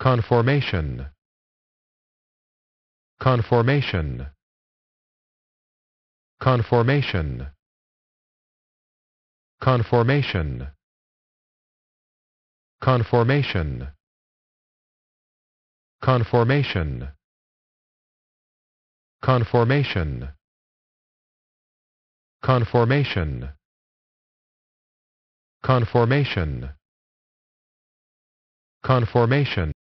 Conformation. Conformation. Conformation. Conformation. Conformation. Conformation. Conformation. Conformation. Conformation. Conformation.